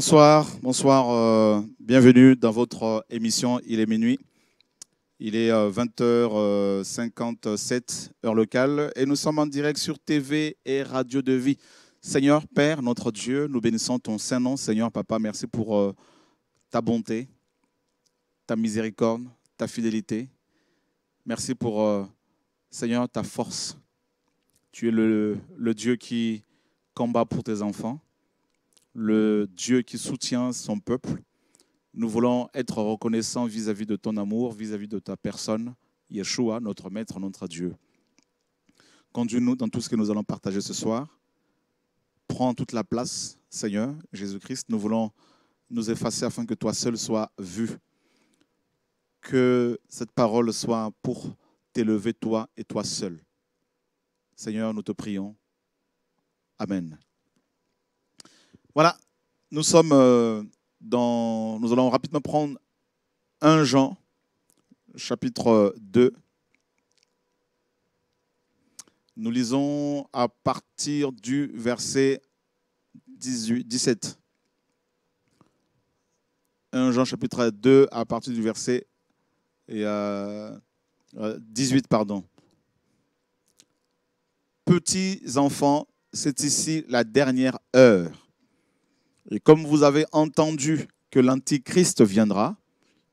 Bonsoir, bonsoir, euh, bienvenue dans votre euh, émission Il est minuit. Il est 20h57, euh, heure locale, et nous sommes en direct sur TV et Radio de Vie. Seigneur, Père, notre Dieu, nous bénissons ton Saint-Nom. Seigneur, Papa, merci pour ta bonté, ta miséricorde, ta fidélité. Merci pour, Seigneur, ta force. Tu es le Dieu qui combat pour tes enfants le Dieu qui soutient son peuple. Nous voulons être reconnaissants vis-à-vis de ton amour, vis-à-vis de ta personne, Yeshua, notre Maître, notre Dieu. Conduis-nous dans tout ce que nous allons partager ce soir. Prends toute la place, Seigneur Jésus-Christ. Nous voulons nous effacer afin que toi seul sois vu. Que cette parole soit pour t'élever, toi et toi seul. Seigneur, nous te prions. Amen. Voilà, nous sommes euh, dans. Nous allons rapidement prendre 1 Jean, chapitre 2. Euh, nous lisons à partir du verset 17. 1 Jean chapitre 2 à partir du verset et, 18. Euh, pardon. Petits enfants, c'est ici la dernière heure. Et comme vous avez entendu que l'Antichrist viendra,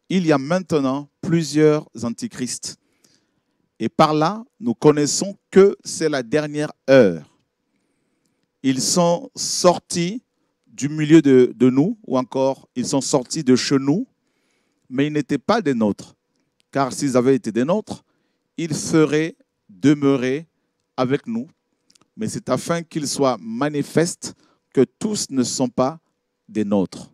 il y a maintenant plusieurs Antichrists. Et par là, nous connaissons que c'est la dernière heure. Ils sont sortis du milieu de, nous, ou encore ils sont sortis de chez nous, mais ils n'étaient pas des nôtres. Car s'ils avaient été des nôtres, ils seraient demeurés avec nous. Mais c'est afin qu'il soit manifeste que tous ne sont pas des nôtres.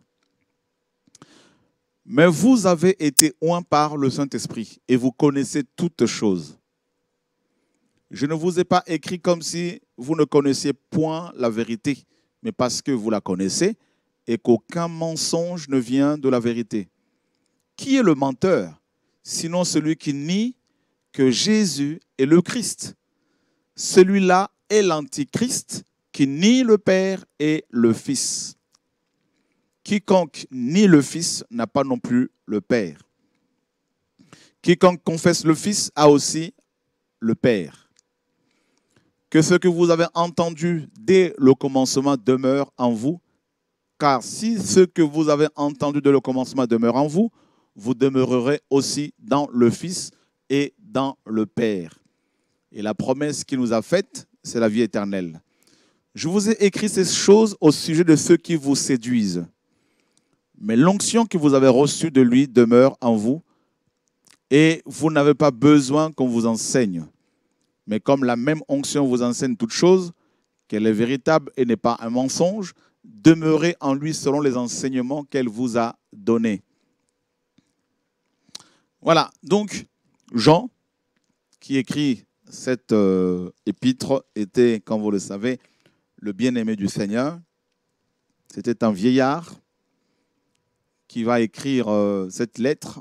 Mais vous avez été oint par le Saint-Esprit et vous connaissez toutes choses. Je ne vous ai pas écrit comme si vous ne connaissiez point la vérité, mais parce que vous la connaissez et qu'aucun mensonge ne vient de la vérité. Qui est le menteur, sinon celui qui nie que Jésus est le Christ Celui-là est l'Antichrist qui nie le Père et le Fils. Quiconque nie le Fils n'a pas non plus le Père. Quiconque confesse le Fils a aussi le Père. Que ce que vous avez entendu dès le commencement demeure en vous, car si ce que vous avez entendu dès le commencement demeure en vous, vous demeurerez aussi dans le Fils et dans le Père. Et la promesse qu'il nous a faite, c'est la vie éternelle. Je vous ai écrit ces choses au sujet de ceux qui vous séduisent. Mais l'onction que vous avez reçue de lui demeure en vous et vous n'avez pas besoin qu'on vous enseigne. Mais comme la même onction vous enseigne toute chose, qu'elle est véritable et n'est pas un mensonge, demeurez en lui selon les enseignements qu'elle vous a donnés. Voilà, donc Jean, qui écrit cette euh, épître, était, comme vous le savez, le bien-aimé du Seigneur. C'était un vieillard qui va écrire euh, cette lettre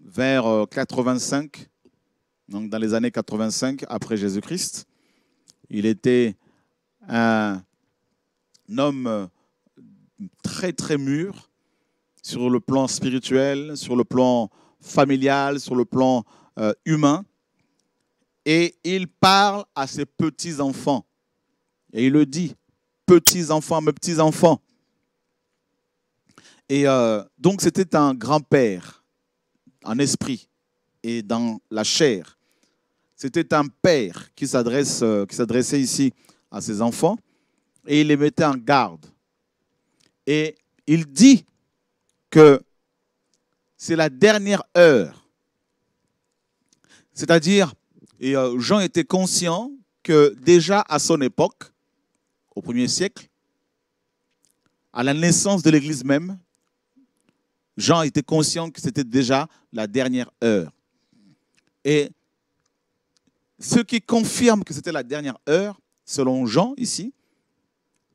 vers 85, euh, donc dans les années 85 après Jésus-Christ. Il était un homme euh, très très mûr sur le plan spirituel, sur le plan familial, sur le plan humain. Et il parle à ses petits-enfants. Et il le dit, petits-enfants, mes petits-enfants, et euh, donc c'était un grand-père en esprit et dans la chair. C'était un père qui s'adresse, euh, qui s'adressait ici à ses enfants et il les mettait en garde. Et il dit que c'est la dernière heure. C'est-à-dire, et euh, Jean était conscient que déjà à son époque, au premier siècle, à la naissance de l'Église même, Jean était conscient que c'était déjà la dernière heure. Et ce qui confirme que c'était la dernière heure, selon Jean ici,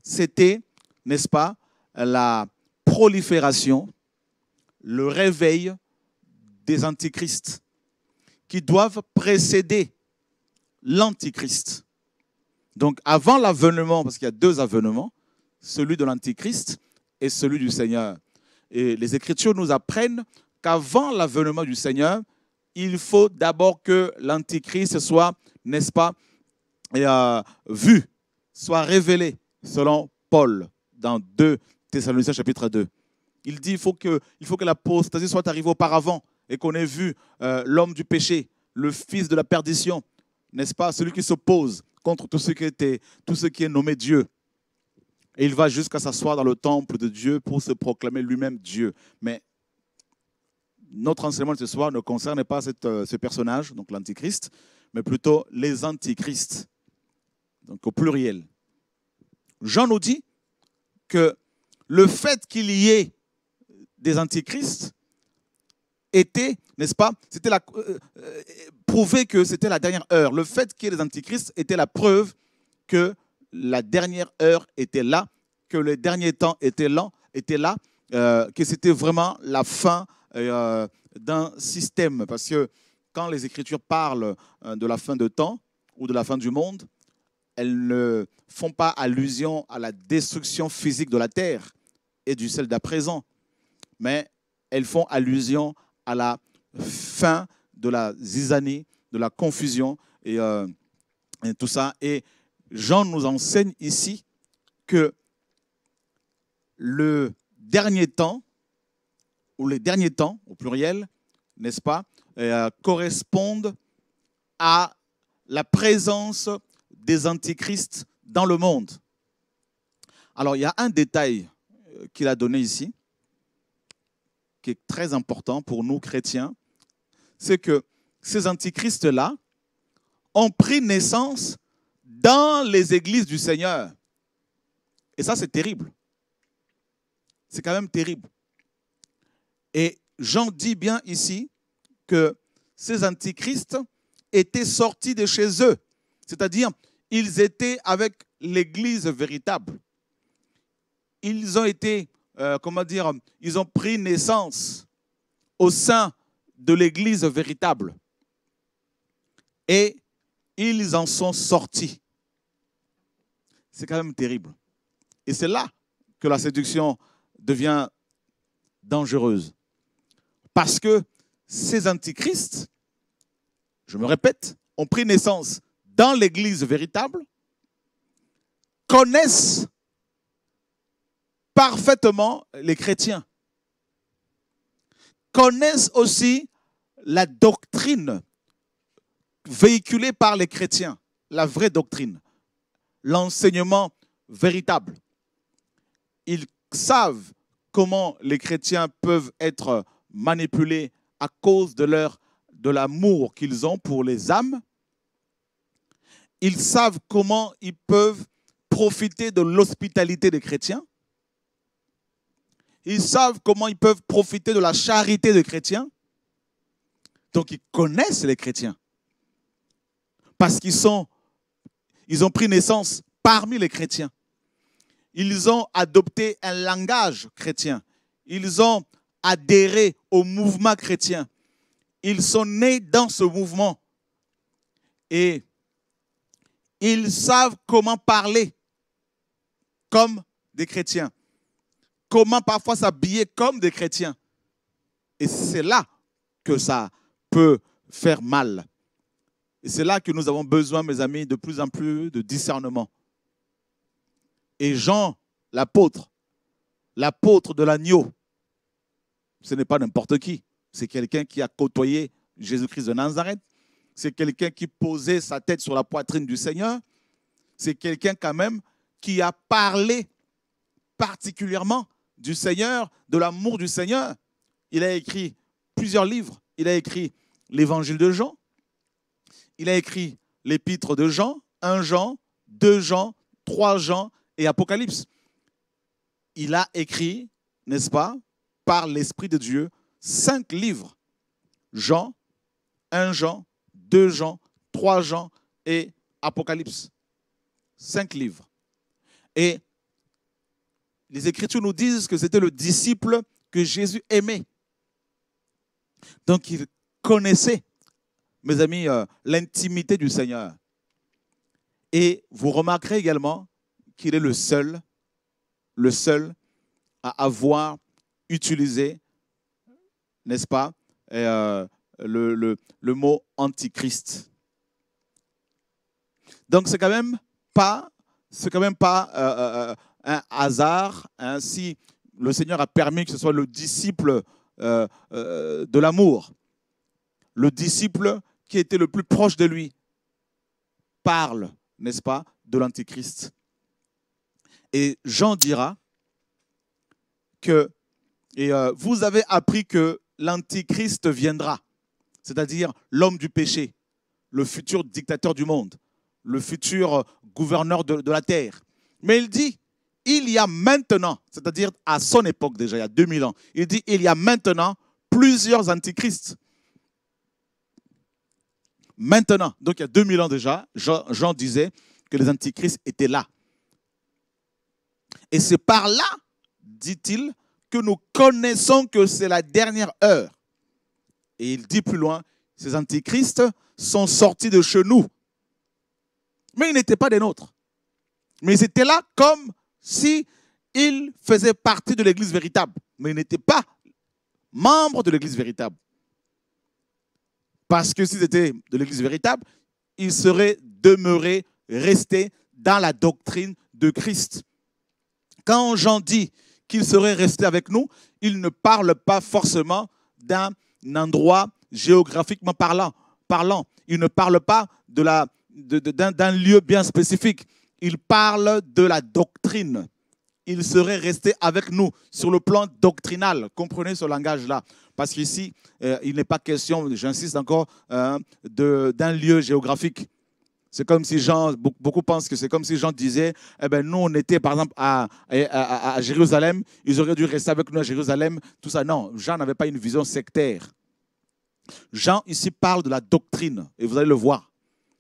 c'était, n'est-ce pas, la prolifération, le réveil des antichrists qui doivent précéder l'antichrist. Donc avant l'avènement, parce qu'il y a deux avènements, celui de l'antichrist et celui du Seigneur. Et les Écritures nous apprennent qu'avant l'avènement du Seigneur, il faut d'abord que l'Antichrist soit, n'est-ce pas, euh, vu, soit révélé, selon Paul, dans 2 Thessaloniciens chapitre 2. Il dit qu'il faut que, il faut que l'apostasie soit arrivée auparavant et qu'on ait vu euh, l'homme du péché, le fils de la perdition, n'est-ce pas, celui qui s'oppose contre tout ce qui, était, tout ce qui est nommé Dieu. Et il va jusqu'à s'asseoir dans le temple de Dieu pour se proclamer lui-même Dieu. Mais notre enseignement de ce soir ne concerne pas euh, ce personnage, donc l'Antichrist, mais plutôt les antichrists, donc au pluriel. Jean nous dit que le fait qu'il y ait des antichrists était, n'est-ce pas, c'était la, euh, euh, que c'était la dernière heure. Le fait qu'il y ait des antichrists était la preuve que la dernière heure était là, que le dernier temps était là, était euh, là que c'était vraiment la fin euh, d'un système. Parce que quand les Écritures parlent euh, de la fin de temps ou de la fin du monde, elles ne font pas allusion à la destruction physique de la terre et du ciel d'à présent, mais elles font allusion à la fin de la zizanie, de la confusion et, et tout ça. Et Jean nous enseigne ici que le dernier temps, ou les derniers temps au pluriel, n'est-ce pas, euh, correspondent à la présence des antichrists dans le monde. Alors, il y a un détail euh, qu'il a donné ici, qui est très important pour nous chrétiens, c'est que ces antichrists-là ont pris naissance dans les églises du Seigneur. Et ça, c'est terrible. C'est quand même terrible. Et Jean dit bien ici que ces antichrists étaient sortis de chez eux, c'est-à-dire ils étaient avec l'Église véritable. Ils ont été, euh, comment dire, ils ont pris naissance au sein de l'Église véritable. Et ils en sont sortis. C'est quand même terrible. Et c'est là que la séduction devient dangereuse. Parce que ces antichrists, je me répète, ont pris naissance dans l'Église véritable, connaissent parfaitement les chrétiens, connaissent aussi la doctrine véhiculée par les chrétiens, la vraie doctrine l'enseignement véritable. Ils savent comment les chrétiens peuvent être manipulés à cause de leur de l'amour qu'ils ont pour les âmes. Ils savent comment ils peuvent profiter de l'hospitalité des chrétiens. Ils savent comment ils peuvent profiter de la charité des chrétiens. Donc ils connaissent les chrétiens. Parce qu'ils sont ils ont pris naissance parmi les chrétiens. Ils ont adopté un langage chrétien. Ils ont adhéré au mouvement chrétien. Ils sont nés dans ce mouvement. Et ils savent comment parler comme des chrétiens. Comment parfois s'habiller comme des chrétiens. Et c'est là que ça peut faire mal. Et c'est là que nous avons besoin, mes amis, de plus en plus de discernement. Et Jean, l'apôtre, l'apôtre de l'agneau, ce n'est pas n'importe qui. C'est quelqu'un qui a côtoyé Jésus-Christ de Nazareth. C'est quelqu'un qui posait sa tête sur la poitrine du Seigneur. C'est quelqu'un quand même qui a parlé particulièrement du Seigneur, de l'amour du Seigneur. Il a écrit plusieurs livres. Il a écrit l'Évangile de Jean, il a écrit l'épître de Jean, 1 Jean, 2 Jean, 3 Jean et Apocalypse. Il a écrit, n'est-ce pas, par l'Esprit de Dieu, cinq livres. Jean, 1 Jean, 2 Jean, 3 Jean et Apocalypse. Cinq livres. Et les Écritures nous disent que c'était le disciple que Jésus aimait. Donc il connaissait mes amis, euh, l'intimité du Seigneur. Et vous remarquerez également qu'il est le seul, le seul à avoir utilisé, n'est-ce pas, euh, le, mot antichrist. Donc c'est quand même pas, c'est quand même pas euh, un hasard hein, si le Seigneur a permis que ce soit le disciple de l'amour, le disciple qui était le plus proche de lui, parle, n'est-ce pas, de l'Antichrist. Et Jean dira que et euh, vous avez appris que l'Antichrist viendra, c'est-à-dire l'homme du péché, le futur dictateur du monde, le futur euh, gouverneur de, de la terre. Mais il dit, il y a maintenant, c'est-à-dire à son époque déjà, il y a 2000 ans, il dit, il y a maintenant plusieurs antichrists. Maintenant, donc il y a 2000 ans déjà, Jean, disait que les antichrists étaient là. Et c'est par là, dit-il, que nous connaissons que c'est la dernière heure. Et il dit plus loin, ces antichrists sont sortis de chez nous. Mais ils n'étaient pas des nôtres. Mais ils étaient là comme si faisaient partie de l'Église véritable. Mais ils n'étaient pas membres de l'Église véritable. Parce que s'ils étaient de l'Église véritable, ils seraient demeurés, restés dans la doctrine de Christ. Quand Jean dit qu'il serait resté avec nous, il ne parle pas forcément d'un endroit géographiquement parlant. parlant. Il ne parle pas d'un lieu bien spécifique. Il parle de la doctrine. Il serait resté avec nous sur le plan doctrinal. Comprenez ce langage-là. Parce qu'ici, euh, il n'est pas question, j'insiste encore, euh, d'un lieu géographique. C'est comme si Jean, beaucoup pensent que c'est comme si Jean disait, eh ben nous on était par exemple à, à, Jérusalem, ils auraient dû rester avec nous à Jérusalem, tout ça. Non, Jean n'avait pas une vision sectaire. Jean ici parle de la doctrine, et vous allez le voir,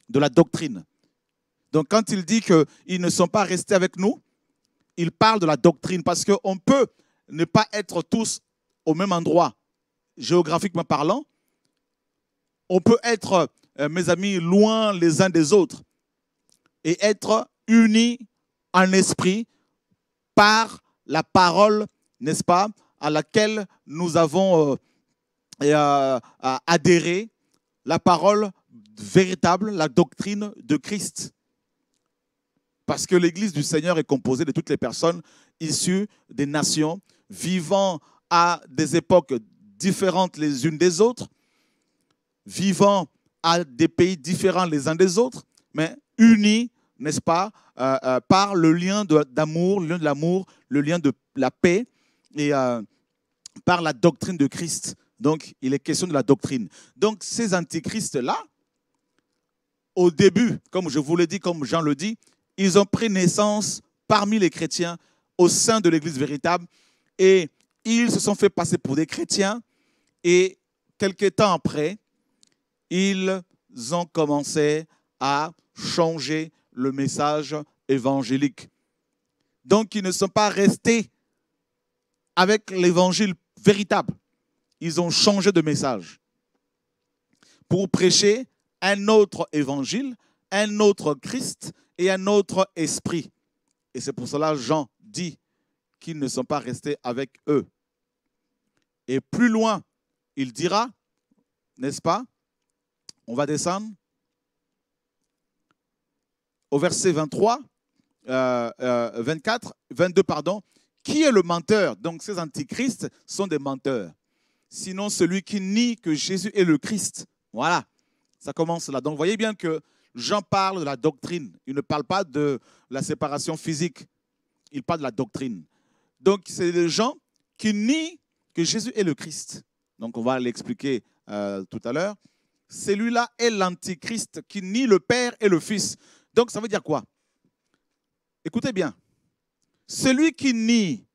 de la doctrine. Donc quand il dit qu'ils ne sont pas restés avec nous, il parle de la doctrine parce qu'on peut ne pas être tous au même endroit géographiquement parlant, on peut être, euh, mes amis, loin les uns des autres et être unis en esprit par la parole, n'est-ce pas, à laquelle nous avons euh, euh, adhéré, la parole véritable, la doctrine de Christ. Parce que l'Église du Seigneur est composée de toutes les personnes issues des nations, vivant à des époques différentes les unes des autres, vivant à des pays différents les uns des autres, mais unis, n'est-ce pas, euh, euh, par le lien d'amour, le lien de l'amour, le lien de la paix et euh, par la doctrine de Christ. Donc, il est question de la doctrine. Donc, ces antichristes-là, au début, comme je vous l'ai dit, comme Jean le dit, ils ont pris naissance parmi les chrétiens au sein de l'Église véritable et ils se sont fait passer pour des chrétiens et quelques temps après, ils ont commencé à changer le message évangélique. Donc, ils ne sont pas restés avec l'évangile véritable. Ils ont changé de message pour prêcher un autre évangile, un autre Christ et un autre esprit. Et c'est pour cela Jean dit qu'ils ne sont pas restés avec eux. Et plus loin, il dira, n'est-ce pas On va descendre au verset 23, 24, 22, pardon. Qui est le menteur Donc ces antichrists sont des menteurs. Sinon celui qui nie que Jésus est le Christ. Voilà, ça commence là. Donc voyez bien que Jean parle de la doctrine. Il ne parle pas de la séparation physique. Il parle de la doctrine. Donc c'est les gens qui nient que Jésus est le Christ. Donc on va l'expliquer euh, tout à l'heure. Celui-là est l'antichrist qui nie le Père et le Fils. Donc ça veut dire quoi Écoutez bien. Celui qui nie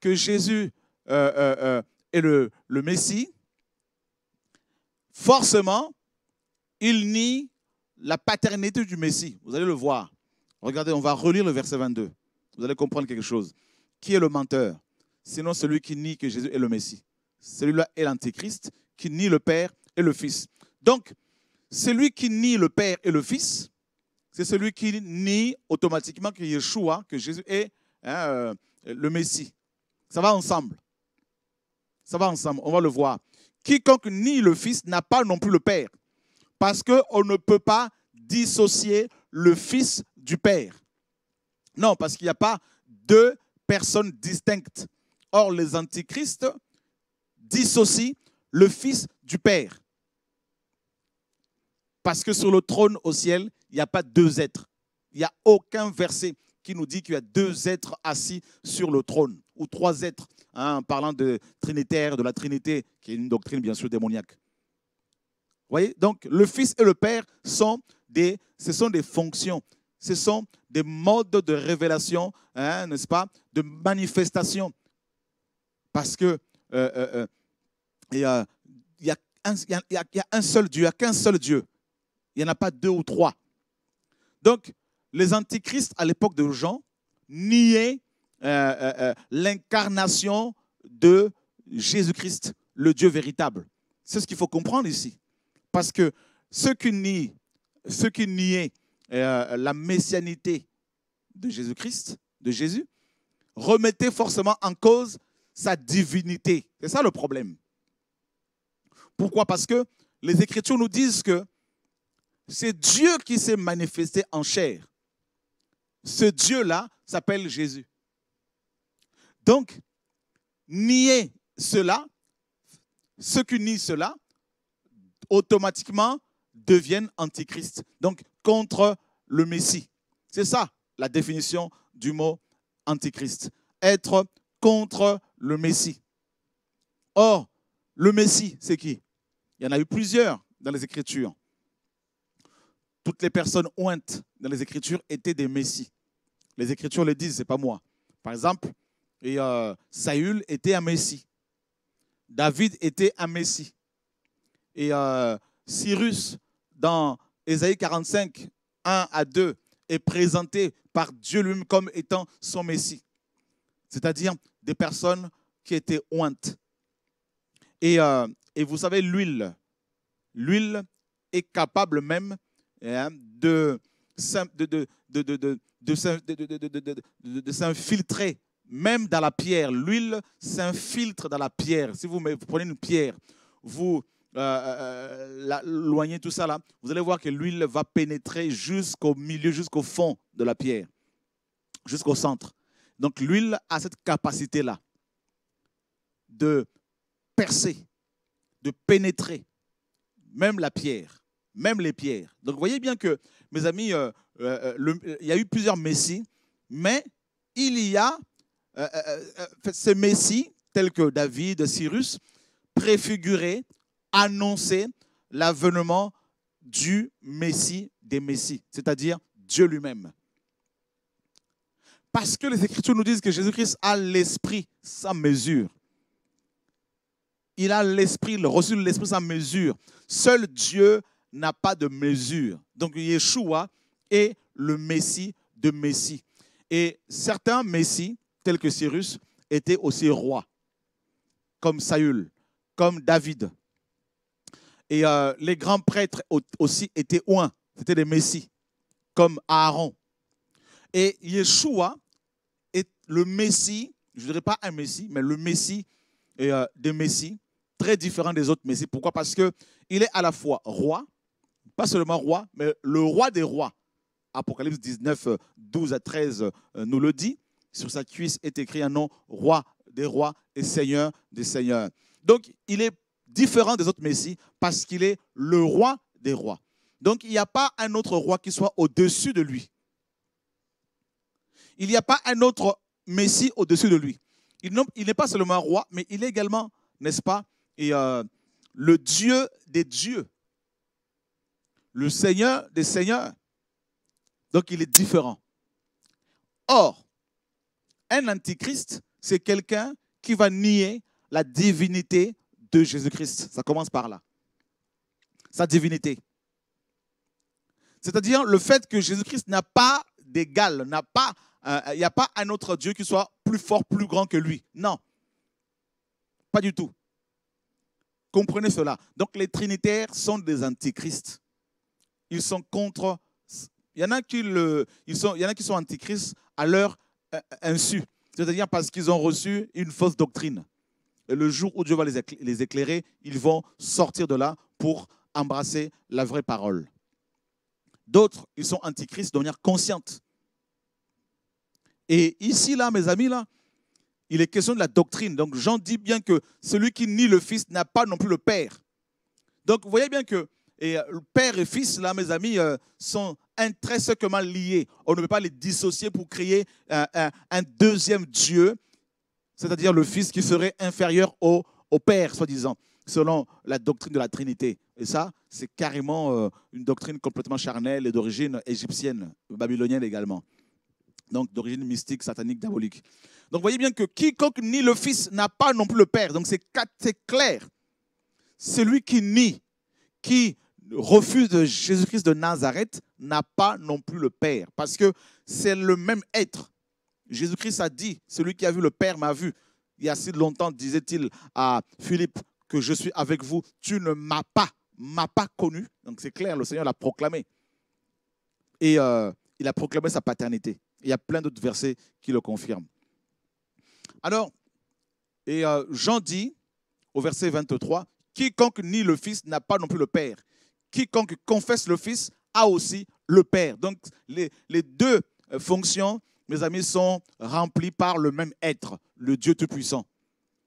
que Jésus euh, euh, est le Messie, forcément, il nie la paternité du Messie. Vous allez le voir. Regardez, on va relire le verset 22. Vous allez comprendre quelque chose. Qui est le menteur Sinon celui qui nie que Jésus est le Messie. Celui-là est l'Antéchrist qui nie le Père et le Fils. Donc, celui qui nie le Père et le Fils, c'est celui qui nie automatiquement que Yeshua, que Jésus est hein, euh, le Messie. Ça va ensemble. Ça va ensemble, on va le voir. Quiconque nie le Fils n'a pas non plus le Père, parce qu'on ne peut pas dissocier le Fils du Père. Non, parce qu'il n'y a pas deux personnes distinctes. Or, les antichrists dissocie le Fils du Père. Parce que sur le trône au ciel, il n'y a pas deux êtres. Il n'y a aucun verset qui nous dit qu'il y a deux êtres assis sur le trône, ou trois êtres, hein, en parlant de trinitaire, de la Trinité, qui est une doctrine bien sûr démoniaque. Vous voyez Donc le Fils et le Père sont des, ce sont des fonctions, ce sont des modes de révélation, hein, n'est-ce pas, de manifestation. Parce que euh, euh, euh, euh, il y, a seul Dieu, il n'y a qu'un seul Dieu. Il n'y en a pas deux ou trois. Donc, les antichrists à l'époque de Jean niaient euh, euh, l'incarnation de Jésus-Christ, le Dieu véritable. C'est ce qu'il faut comprendre ici. Parce que ceux qui nient, qui niaient la messianité de Jésus-Christ, de Jésus, remettaient forcément en cause sa divinité. C'est ça le problème. Pourquoi Parce que les Écritures nous disent que c'est Dieu qui s'est manifesté en chair. Ce Dieu-là s'appelle Jésus. Donc, nier cela, ceux qui nient cela, automatiquement deviennent antichrist, donc contre le Messie. C'est ça la définition du mot antichrist, être contre le Messie. Or, le Messie, c'est qui il y en a eu plusieurs dans les Écritures. Toutes les personnes ointes dans les Écritures étaient des messies. Les Écritures le disent, ce n'est pas moi. Par exemple, et, euh, Saül était un messie. David était un messie. Et euh, Cyrus, dans Ésaïe 45, 1 à 2, est présenté par Dieu lui-même comme étant son messie. C'est-à-dire des personnes qui étaient ointes. Et euh, et vous savez, l'huile, l'huile est capable même de, s'infiltrer même dans la pierre. L'huile s'infiltre dans la pierre. Si vous, prenez une pierre, vous euh, tout ça là, vous allez voir que l'huile va pénétrer jusqu'au milieu, jusqu'au fond de la pierre, jusqu'au centre. Donc l'huile a cette capacité là de percer de pénétrer même la pierre, même les pierres. Donc vous voyez bien que, mes amis, euh, euh, euh, il y a eu plusieurs messies, mais il y a ces messies, tels que David, Cyrus, préfigurés, annonçaient l'avènement du Messie des Messies, c'est-à-dire Dieu lui-même. Parce que les Écritures nous disent que Jésus-Christ a l'esprit sans mesure. Il a l'esprit, il reçu reçu l'esprit sans mesure. Seul Dieu n'a pas de mesure. Donc Yeshua est le Messie de Messie. Et certains Messies, tels que Cyrus, étaient aussi rois, comme Saül, comme David. Et euh, les grands prêtres aussi étaient oints, c'était des Messies, comme Aaron. Et Yeshua est le Messie, je ne dirais pas un Messie, mais le Messie et, euh, des Messies, très différent des autres messies. Pourquoi Parce qu'il est à la fois roi, pas seulement roi, mais le roi des rois. Apocalypse 19, 12 à 13 euh, nous le dit. Sur sa cuisse est écrit un nom, roi des rois et seigneur des seigneurs. Donc il est différent des autres messies parce qu'il est le roi des rois. Donc il n'y a pas un autre roi qui soit au-dessus de lui. Il n'y a pas un autre messie au-dessus de lui. Il n'est pas seulement roi, mais il est également, n'est-ce pas, et euh, le Dieu des dieux, le Seigneur des seigneurs. Donc il est différent. Or, un antichrist, c'est quelqu'un qui va nier la divinité de Jésus-Christ. Ça commence par là. Sa divinité. C'est-à-dire le fait que Jésus-Christ n'a pas d'égal, n'a pas, euh, il n'y a pas un autre Dieu qui soit plus fort, plus grand que lui. Non, pas du tout. Comprenez cela. Donc les trinitaires sont des antichrists. Ils sont contre. Il y en a qui, ils sont, il y en a qui sont antichrists à leur euh, insu, c'est-à-dire parce qu'ils ont reçu une fausse doctrine. Et le jour où Dieu va les éclairer, ils vont sortir de là pour embrasser la vraie parole. D'autres, ils sont antichrists de manière consciente. Et ici, là, mes amis, là, il est question de la doctrine. Donc Jean dit bien que celui qui nie le Fils n'a pas non plus le Père. Donc vous voyez bien que euh, le Père et Fils, là, mes amis, euh, sont intrinsèquement liés. On ne peut pas les dissocier pour créer un, deuxième Dieu, c'est-à-dire le Fils qui serait inférieur au, Père, soi-disant, selon la doctrine de la Trinité. Et ça, c'est carrément euh, une doctrine complètement charnelle et d'origine égyptienne, babylonienne également donc d'origine mystique, satanique, diabolique. Donc voyez bien que quiconque nie le Fils n'a pas non plus le Père. Donc c'est clair. Celui qui nie, qui refuse de Jésus-Christ de Nazareth n'a pas non plus le Père, parce que c'est le même être. Jésus-Christ a dit, celui qui a vu le Père m'a vu. Il y a si longtemps, disait-il à Philippe, que je suis avec vous, tu ne m'as pas, m'as pas connu. Donc c'est clair, le Seigneur l'a proclamé. Et euh, il a proclamé sa paternité. Il y a plein d'autres versets qui le confirment. Alors, et euh, Jean dit au verset 23, quiconque nie le Fils n'a pas non plus le Père. Quiconque confesse le Fils a aussi le Père. Donc les, les deux euh, fonctions, mes amis, sont remplies par le même être, le Dieu Tout-Puissant.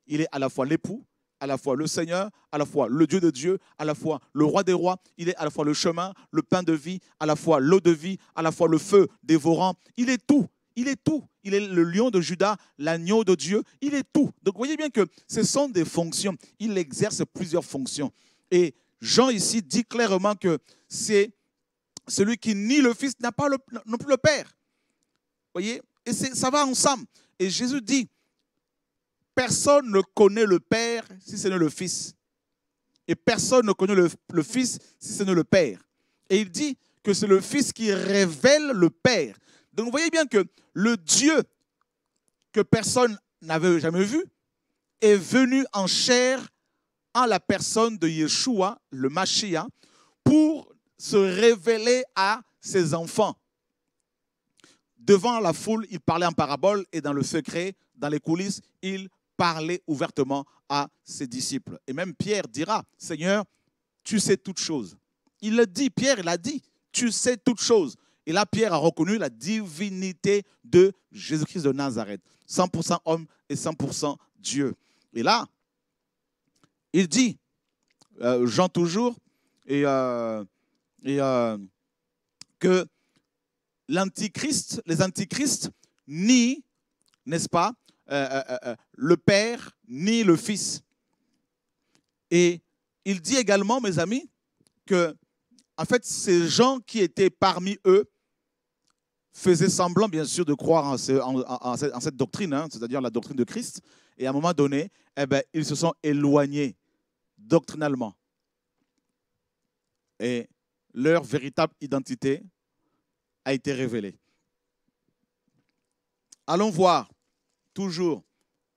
Il est à la fois l'époux, à la fois le Seigneur, à la fois le Dieu de Dieu, à la fois le roi des rois, il est à la fois le chemin, le pain de vie, à la fois l'eau de vie, à la fois le feu dévorant. Il est tout, il est tout. Il est le lion de Judas, l'agneau de Dieu, il est tout. Donc vous voyez bien que ce sont des fonctions. Il exerce plusieurs fonctions. Et Jean ici dit clairement que c'est celui qui nie le Fils n'a pas le, non plus le Père. Vous voyez Et ça va ensemble. Et Jésus dit, Personne ne connaît le Père si ce n'est le Fils. Et personne ne connaît le, Fils si ce n'est le Père. Et il dit que c'est le Fils qui révèle le Père. Donc vous voyez bien que le Dieu que personne n'avait jamais vu est venu en chair en la personne de Yeshua, le Mashiach, pour se révéler à ses enfants. Devant la foule, il parlait en parabole et dans le secret, dans les coulisses, il parler ouvertement à ses disciples. Et même Pierre dira, Seigneur, tu sais toutes choses. Il le dit, Pierre, il a dit, tu sais toutes choses. Et là, Pierre a reconnu la divinité de Jésus-Christ de Nazareth. 100% homme et 100% Dieu. Et là, il dit, euh, Jean toujours, et, euh, euh, que l'antichrist, les antichrists nient, n'est-ce pas, euh, euh, euh, le Père ni le Fils. Et il dit également, mes amis, que en fait, ces gens qui étaient parmi eux faisaient semblant, bien sûr, de croire en, cette doctrine, hein, c'est-à-dire la doctrine de Christ. Et à un moment donné, eh bien, ils se sont éloignés doctrinalement. Et leur véritable identité a été révélée. Allons voir toujours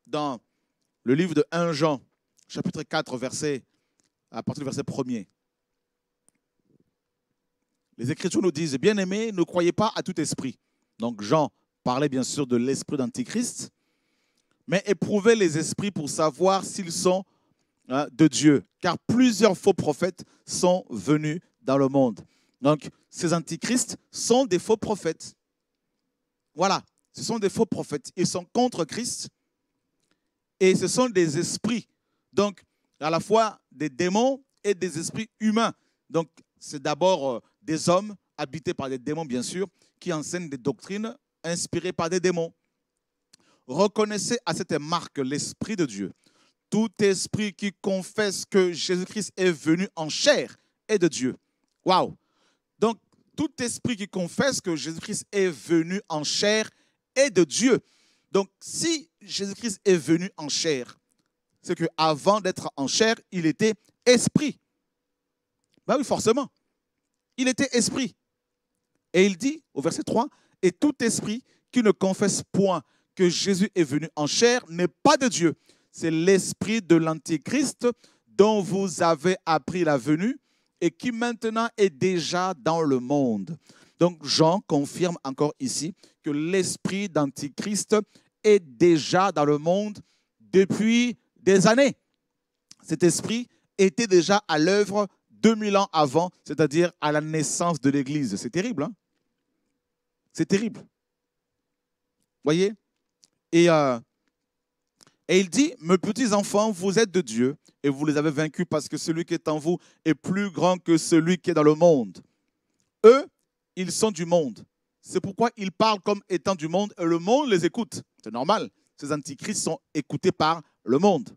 dans le livre de 1 Jean, chapitre 4, verset, à partir du verset 1 Les Écritures nous disent, bien-aimés, ne croyez pas à tout esprit. Donc Jean parlait bien sûr de l'esprit d'Antichrist, mais éprouvez les esprits pour savoir s'ils sont hein, de Dieu, car plusieurs faux prophètes sont venus dans le monde. Donc ces antichrists sont des faux prophètes. Voilà, ce sont des faux prophètes. Ils sont contre Christ et ce sont des esprits. Donc, à la fois des démons et des esprits humains. Donc, c'est d'abord euh, des hommes habités par des démons, bien sûr, qui enseignent des doctrines inspirées par des démons. Reconnaissez à cette marque l'Esprit de Dieu. Tout esprit qui confesse que Jésus-Christ est venu en chair est de Dieu. Waouh! Donc, tout esprit qui confesse que Jésus-Christ est venu en chair est de Dieu. Donc si Jésus-Christ est venu en chair, c'est que avant d'être en chair, il était esprit. Ben oui, forcément. Il était esprit. Et il dit au verset 3, et tout esprit qui ne confesse point que Jésus est venu en chair n'est pas de Dieu. C'est l'esprit de l'Antichrist dont vous avez appris la venue et qui maintenant est déjà dans le monde. Donc Jean confirme encore ici que l'esprit d'Antichrist est déjà dans le monde depuis des années. Cet esprit était déjà à l'œuvre 2000 ans avant, c'est-à-dire à la naissance de l'Église. C'est terrible, hein C'est terrible. Voyez et, euh, et il dit, mes petits-enfants, vous êtes de Dieu et vous les avez vaincus parce que celui qui est en vous est plus grand que celui qui est dans le monde. Eux ils sont du monde. C'est pourquoi ils parlent comme étant du monde et le monde les écoute. C'est normal. Ces antichrists sont écoutés par le monde.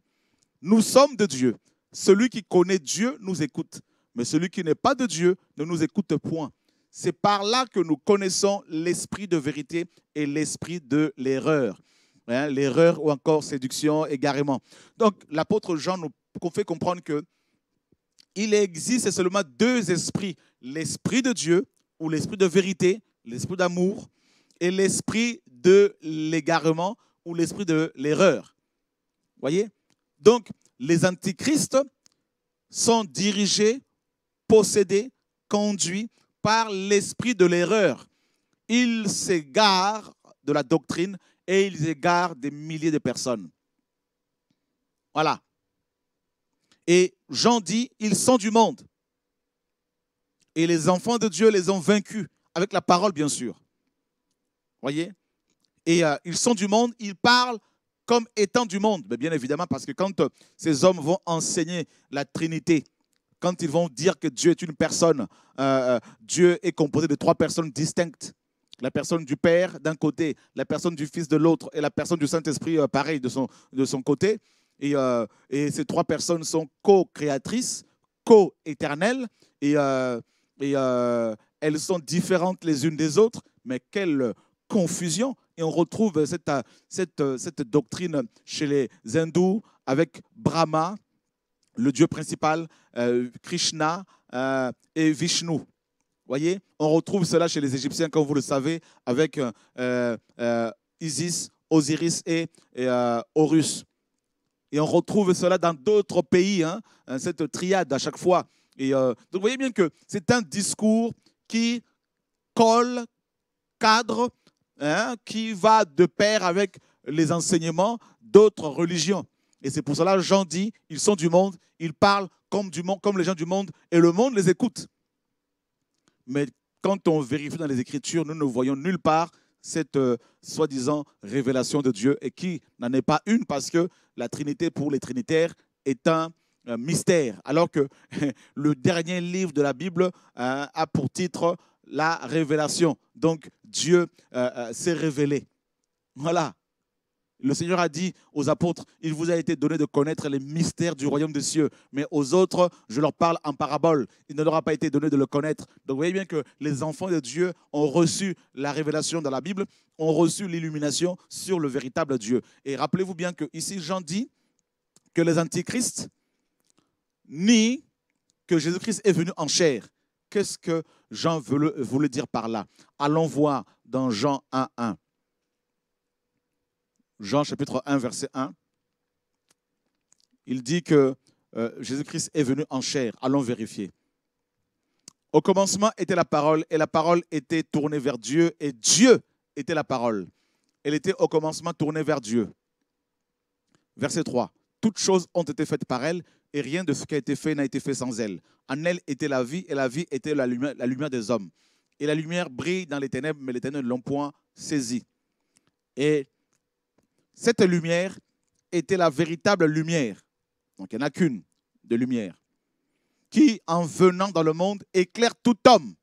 Nous sommes de Dieu. Celui qui connaît Dieu nous écoute. Mais celui qui n'est pas de Dieu ne nous écoute point. C'est par là que nous connaissons l'esprit de vérité et l'esprit de l'erreur. Hein, l'erreur ou encore séduction, égarément. Donc l'apôtre Jean nous fait comprendre que il existe seulement deux esprits, l'esprit de Dieu ou l'esprit de vérité, l'esprit d'amour, et l'esprit de l'égarement ou l'esprit de l'erreur. Voyez Donc, les antichrists sont dirigés, possédés, conduits par l'esprit de l'erreur. Ils s'égarent de la doctrine et ils égarent des milliers de personnes. Voilà. Et Jean dit, ils sont du monde. Et les enfants de Dieu les ont vaincus, avec la parole bien sûr. Voyez Et euh, ils sont du monde, ils parlent comme étant du monde. Mais bien évidemment, parce que quand euh, ces hommes vont enseigner la Trinité, quand ils vont dire que Dieu est une personne, euh, Dieu est composé de trois personnes distinctes. La personne du Père d'un côté, la personne du Fils de l'autre et la personne du Saint-Esprit, pareil, de son, de son côté. Et, et ces trois personnes sont co-créatrices, co-éternelles. Et et euh, elles sont différentes les unes des autres, mais quelle confusion Et on retrouve cette, doctrine chez les hindous avec Brahma, le dieu principal, euh, Krishna euh, et Vishnu. Voyez, on retrouve cela chez les Égyptiens, comme vous le savez, avec Isis, Osiris et, Horus. Et on retrouve cela dans d'autres pays, hein, cette triade à chaque fois. Et euh, donc vous voyez bien que c'est un discours qui colle, cadre, hein, qui va de pair avec les enseignements d'autres religions. Et c'est pour cela Jean dit, ils sont du monde, ils parlent comme, du monde, comme les gens du monde, et le monde les écoute. Mais quand on vérifie dans les Écritures, nous ne voyons nulle part cette euh, soi-disant révélation de Dieu, et qui n'en est pas une, parce que la Trinité pour les Trinitaires est un mystère, alors que le dernier livre de la Bible euh, a pour titre la révélation. Donc Dieu euh, euh, s'est révélé. Voilà. Le Seigneur a dit aux apôtres, il vous a été donné de connaître les mystères du royaume des cieux, mais aux autres, je leur parle en parabole. Il ne leur a pas été donné de le connaître. Donc vous voyez bien que les enfants de Dieu ont reçu la révélation dans la Bible, ont reçu l'illumination sur le véritable Dieu. Et rappelez-vous bien que ici, Jean dit que les antichrists ni que Jésus-Christ est venu en chair. Qu'est-ce que Jean voulait dire par là Allons voir dans Jean 1.1. Jean chapitre 1, verset 1. Il dit que euh, Jésus-Christ est venu en chair. Allons vérifier. Au commencement était la parole, et la parole était tournée vers Dieu, et Dieu était la parole. Elle était au commencement tournée vers Dieu. Verset 3. Toutes choses ont été faites par elle, et rien de ce qui a été fait n'a été fait sans elle. En elle était la vie, et la vie était la lumière, la lumière des hommes. Et la lumière brille dans les ténèbres, mais les ténèbres ne l'ont point saisie. Et cette lumière était la véritable lumière. Donc il n'y en a qu'une de lumière qui, en venant dans le monde, éclaire tout homme.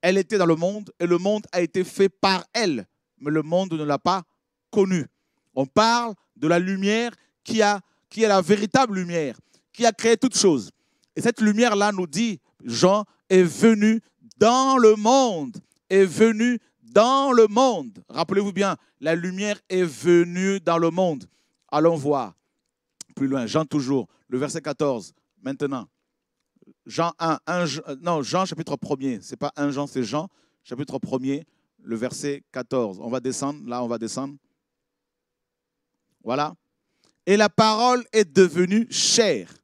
Elle était dans le monde et le monde a été fait par elle, mais le monde ne l'a pas connue. On parle de la lumière qui a qui est la véritable lumière, qui a créé toutes choses. Et cette lumière-là nous dit, Jean est venu dans le monde, est venu dans le monde. Rappelez-vous bien, la lumière est venue dans le monde. Allons voir plus loin. Jean toujours, le verset 14, maintenant. Jean 1, euh, non, Jean chapitre 1er, c'est pas 1 Jean, c'est Jean chapitre 1er, le verset 14. On va descendre, là on va descendre. Voilà. Et la parole est devenue chère.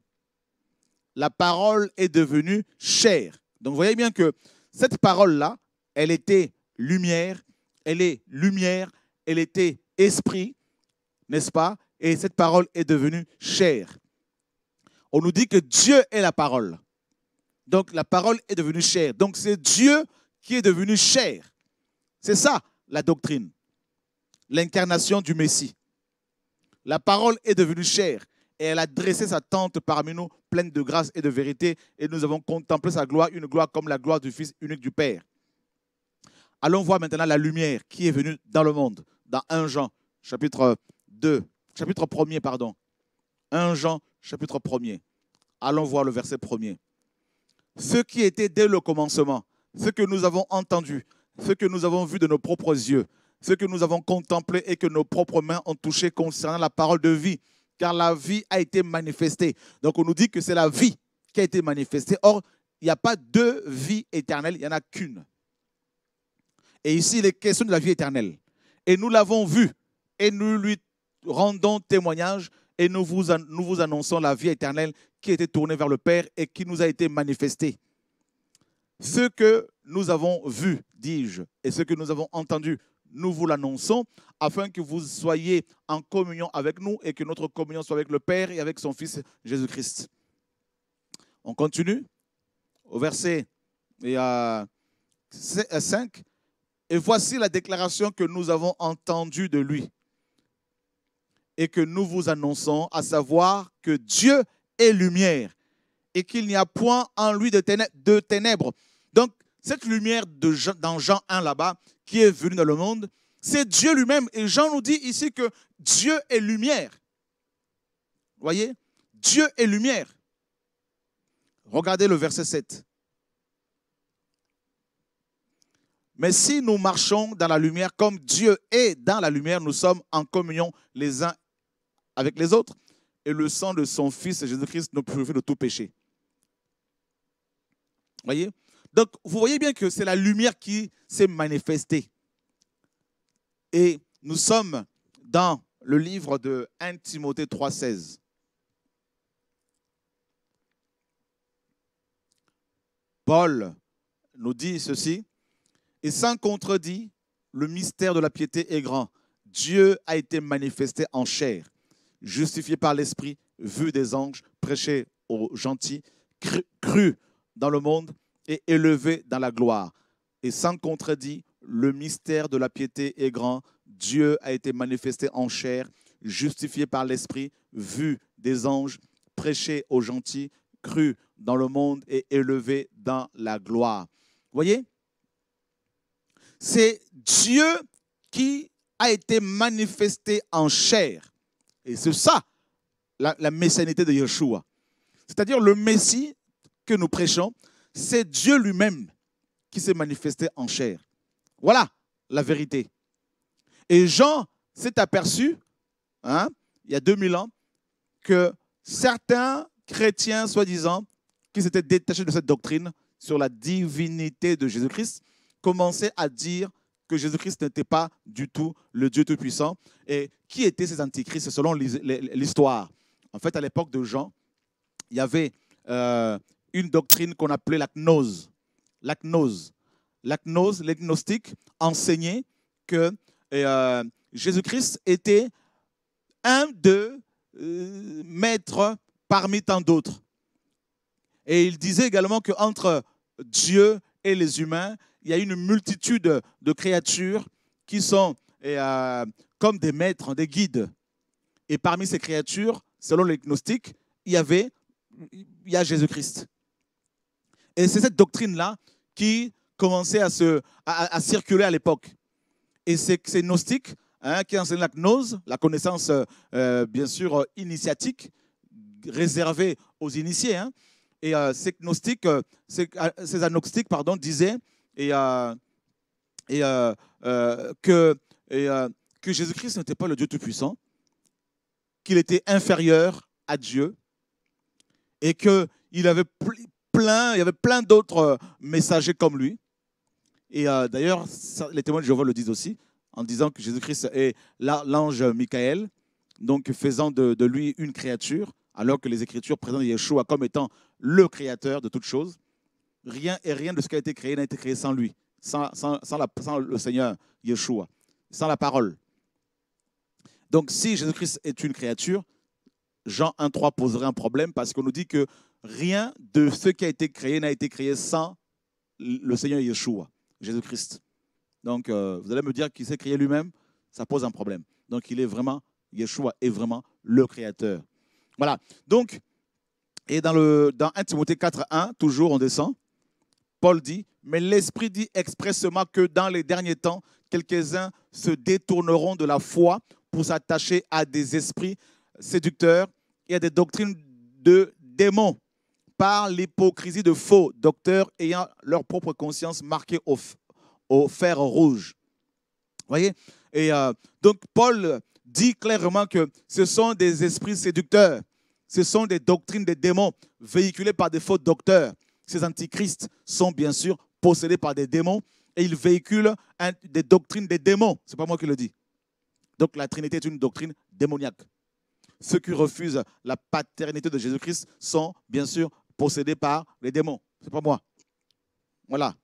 La parole est devenue chère. Donc vous voyez bien que cette parole-là, elle était lumière, elle est lumière, elle était esprit, n'est-ce pas Et cette parole est devenue chair. On nous dit que Dieu est la parole. Donc la parole est devenue chair. Donc c'est Dieu qui est devenu chair. C'est ça la doctrine, l'incarnation du Messie. La parole est devenue chère et elle a dressé sa tente parmi nous, pleine de grâce et de vérité, et nous avons contemplé sa gloire, une gloire comme la gloire du Fils unique du Père. Allons voir maintenant la lumière qui est venue dans le monde, dans 1 Jean, chapitre 2, chapitre 1 pardon. 1 Jean, chapitre 1 Allons voir le verset 1 Ce qui était dès le commencement, ce que nous avons entendu, ce que nous avons vu de nos propres yeux, ce que nous avons contemplé et que nos propres mains ont touché concernant la parole de vie, car la vie a été manifestée. Donc on nous dit que c'est la vie qui a été manifestée. Or, il n'y a pas deux vies éternelles, il n'y en a qu'une. Et ici, il est question de la vie éternelle. Et nous l'avons vue et nous lui rendons témoignage, et nous vous, nous vous annonçons la vie éternelle qui était tournée vers le Père et qui nous a été manifestée. Ce que nous avons vu, dis-je, et ce que nous avons entendu, nous vous l'annonçons, afin que vous soyez en communion avec nous et que notre communion soit avec le Père et avec son Fils Jésus-Christ. On continue au verset 5. Et voici la déclaration que nous avons entendue de lui et que nous vous annonçons, à savoir que Dieu est lumière et qu'il n'y a point en lui de ténèbres. De ténèbres. Donc, cette lumière dans Jean 1 là-bas qui est venue dans le monde, c'est Dieu lui-même. Et Jean nous dit ici que Dieu est lumière. Voyez Dieu est lumière. Regardez le verset 7. Mais si nous marchons dans la lumière comme Dieu est dans la lumière, nous sommes en communion les uns avec les autres. Et le sang de son Fils Jésus-Christ nous purifie de tout péché. Voyez donc, vous voyez bien que c'est la lumière qui s'est manifestée. Et nous sommes dans le livre de 1 Timothée 3,16. Paul nous dit ceci, et sans contredit, le mystère de la piété est grand. Dieu a été manifesté en chair, justifié par l'Esprit, vu des anges, prêché aux gentils, cru, dans le monde, et élevé dans la gloire. Et sans contredit, le mystère de la piété est grand. Dieu a été manifesté en chair, justifié par l'Esprit, vu des anges, prêché aux gentils, cru dans le monde et élevé dans la gloire. Voyez C'est Dieu qui a été manifesté en chair. Et c'est ça la, la messianité de Yeshua. C'est-à-dire le Messie que nous prêchons, c'est Dieu lui-même qui s'est manifesté en chair. Voilà la vérité. Et Jean s'est aperçu, hein, il y a 2000 ans, que certains chrétiens, soi-disant, qui s'étaient détachés de cette doctrine sur la divinité de Jésus-Christ, commençaient à dire que Jésus-Christ n'était pas du tout le Dieu Tout-Puissant. Et qui étaient ces antichrists selon l'histoire En fait, à l'époque de Jean, il y avait euh, une doctrine qu'on appelait la gnose. La gnose, la que euh, Jésus-Christ était un de euh, maîtres parmi tant d'autres. Et il disait également qu'entre Dieu et les humains, il y a une multitude de créatures qui sont euh, comme des maîtres, des guides. Et parmi ces créatures, selon les il y avait il y a Jésus-Christ. Et c'est cette doctrine-là qui commençait à, circuler à l'époque. Et c'est ces hein, qui enseignent la gnose, la connaissance, euh, euh, bien sûr, euh, initiatique, réservée aux initiés. Hein. Et ces gnostiques, ces, anoxiques, pardon, disaient que, que Jésus-Christ n'était pas le Dieu Tout-Puissant, qu'il était inférieur à Dieu et qu'il avait il y avait plein d'autres euh, messagers comme lui. Et euh, d'ailleurs, les témoins de Jéhovah le disent aussi, en disant que Jésus-Christ est l'ange Michael, donc faisant de, lui une créature, alors que les Écritures présentent Yeshua comme étant le créateur de toutes choses. Rien et rien de ce qui a été créé n'a été créé sans lui, sans, le Seigneur Yeshua, sans la parole. Donc si Jésus-Christ est une créature, Jean 1.3 poserait un problème parce qu'on nous dit que rien de ce qui a été créé n'a été créé sans le Seigneur Yeshua, Jésus-Christ. Donc, euh, vous allez me dire qu'il s'est créé lui-même, ça pose un problème. Donc, il est vraiment, Yeshua est vraiment le Créateur. Voilà. Donc, et dans, le, dans 1 Timothée 4, toujours on descend, Paul dit, mais l'Esprit dit expressément que dans les derniers temps, quelques-uns se détourneront de la foi pour s'attacher à des esprits séducteurs et à des doctrines de démons par l'hypocrisie de faux docteurs ayant leur propre conscience marquée au, fer rouge. voyez Et euh, donc Paul dit clairement que ce sont des esprits séducteurs, ce sont des doctrines des démons véhiculées par des faux docteurs. Ces antichrists sont bien sûr possédés par des démons et ils véhiculent des doctrines des démons. Ce n'est pas moi qui le dis. Donc la Trinité est une doctrine démoniaque. Ceux qui refusent la paternité de Jésus-Christ sont bien sûr possédé par les démons. Ce n'est pas moi. Voilà.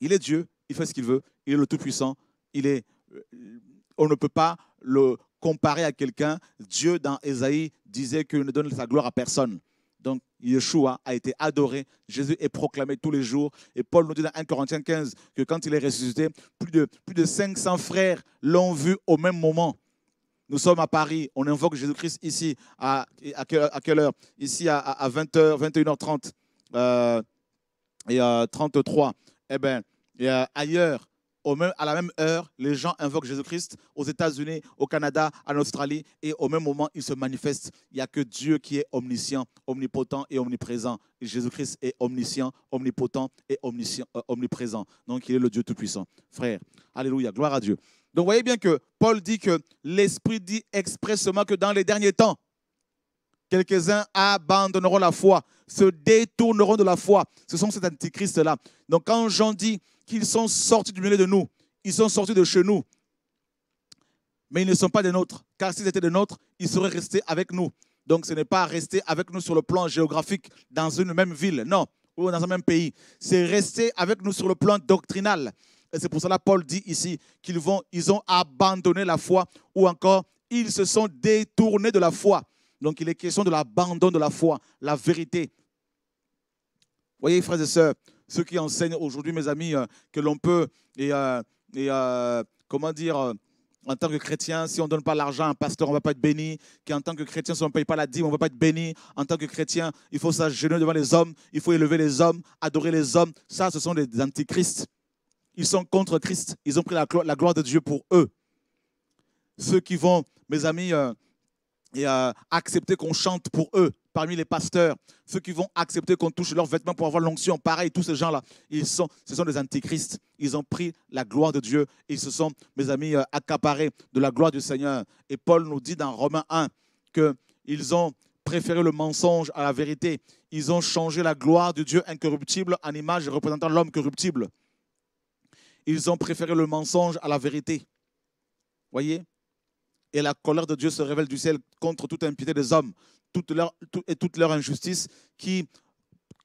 Il est Dieu, il fait ce qu'il veut, il est le Tout-Puissant, il est... Euh, on ne peut pas le comparer à quelqu'un. Dieu, dans Esaïe disait qu'il ne donne sa gloire à personne. Donc, Yeshua a été adoré, Jésus est proclamé tous les jours. Et Paul nous dit dans 1 Corinthiens 15 que quand il est ressuscité, plus de, plus de 500 frères l'ont vu au même moment. Nous sommes à Paris, on invoque Jésus-Christ ici à, quelle, heure Ici à, 20h, 21h30 et 33. Euh, euh, eh bien, euh, ailleurs, à la même heure, les gens invoquent Jésus-Christ aux États-Unis, au Canada, en Australie, et au même moment, il se manifeste. Il n'y a que Dieu qui est omniscient, omnipotent et omniprésent. Jésus-Christ est omniscient, omnipotent et omniprésent. Donc, il est le Dieu Tout-Puissant. Frère, Alléluia, gloire à Dieu. Donc vous voyez bien que Paul dit que l'Esprit dit expressément que dans les derniers temps, quelques-uns abandonneront la foi, se détourneront de la foi. Ce sont ces antichrists-là. Donc quand Jean dit qu'ils sont sortis du milieu de nous, ils sont sortis de chez nous, mais ils ne sont pas des nôtres, car s'ils étaient des nôtres, ils seraient restés avec nous. Donc ce n'est pas rester avec nous sur le plan géographique dans une même ville, non, ou dans un même pays. C'est rester avec nous sur le plan doctrinal. Et c'est pour cela que Paul dit ici qu'ils vont, ils ont abandonné la foi ou encore ils se sont détournés de la foi. Donc il est question de l'abandon de la foi, la vérité. Voyez, frères et sœurs, ceux qui enseignent aujourd'hui, mes amis, euh, que l'on peut, et, euh, euh, comment dire, en tant que chrétien, si on ne donne pas l'argent à un pasteur, on ne va pas être béni. Qu'en tant que chrétien, si on ne paye pas la dîme, on ne va pas être béni. En tant que chrétien, il faut s'agenouiller devant les hommes, il faut élever les hommes, adorer les hommes. Ça, ce sont des antichrists. Ils sont contre Christ. Ils ont pris la, gloire de Dieu pour eux. Ceux qui vont, mes amis, euh, euh, accepter qu'on chante pour eux parmi les pasteurs, ceux qui vont accepter qu'on touche leurs vêtements pour avoir l'onction, pareil, tous ces gens-là, ils sont, ce sont des antichrists. Ils ont pris la gloire de Dieu. Ils se sont, mes amis, euh, accaparés de la gloire du Seigneur. Et Paul nous dit dans Romains 1 qu'ils ont préféré le mensonge à la vérité. Ils ont changé la gloire de Dieu incorruptible en image représentant l'homme corruptible. Ils ont préféré le mensonge à la vérité. Voyez Et la colère de Dieu se révèle du ciel contre toute impiété des hommes toute leur, et toute leur injustice qui